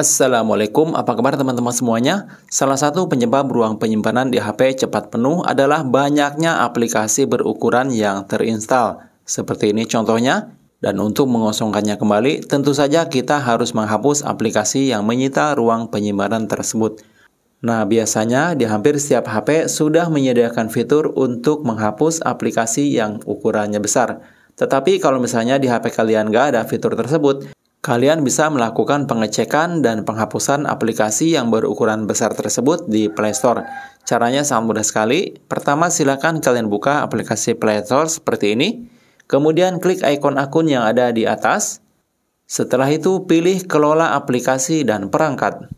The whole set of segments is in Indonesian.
Assalamualaikum, apa kabar teman-teman semuanya? Salah satu penyebab ruang penyimpanan di HP cepat penuh adalah banyaknya aplikasi berukuran yang terinstal. Seperti ini contohnya, dan untuk mengosongkannya kembali, tentu saja kita harus menghapus aplikasi yang menyita ruang penyimpanan tersebut. Nah, biasanya di hampir setiap HP sudah menyediakan fitur untuk menghapus aplikasi yang ukurannya besar. Tetapi kalau misalnya di HP kalian nggak ada fitur tersebut, Kalian bisa melakukan pengecekan dan penghapusan aplikasi yang berukuran besar tersebut di Play Store. Caranya sangat mudah sekali. Pertama, silakan kalian buka aplikasi Play Store seperti ini. Kemudian klik ikon akun yang ada di atas. Setelah itu, pilih kelola aplikasi dan perangkat.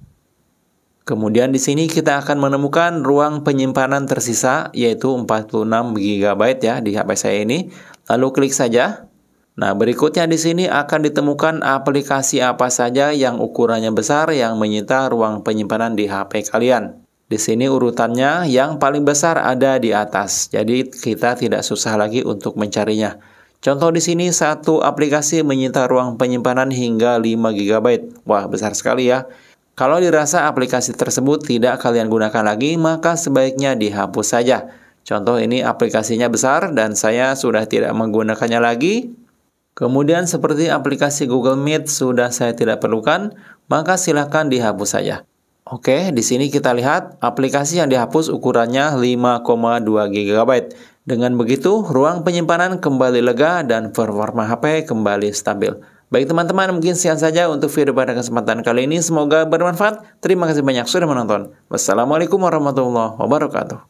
Kemudian di sini kita akan menemukan ruang penyimpanan tersisa yaitu 46 GB ya di HP saya ini. Lalu klik saja. Nah, berikutnya di sini akan ditemukan aplikasi apa saja yang ukurannya besar yang menyita ruang penyimpanan di HP kalian. Di sini urutannya yang paling besar ada di atas, jadi kita tidak susah lagi untuk mencarinya. Contoh di sini satu aplikasi menyita ruang penyimpanan hingga 5 GB. Wah, besar sekali ya. Kalau dirasa aplikasi tersebut tidak kalian gunakan lagi, maka sebaiknya dihapus saja. Contoh ini aplikasinya besar dan saya sudah tidak menggunakannya lagi, Kemudian seperti aplikasi Google Meet sudah saya tidak perlukan, maka silahkan dihapus saja. Oke, di sini kita lihat aplikasi yang dihapus ukurannya 5,2 GB. Dengan begitu, ruang penyimpanan kembali lega dan performa HP kembali stabil. Baik teman-teman, mungkin sekian saja untuk video pada kesempatan kali ini. Semoga bermanfaat. Terima kasih banyak sudah menonton. Wassalamualaikum warahmatullahi wabarakatuh.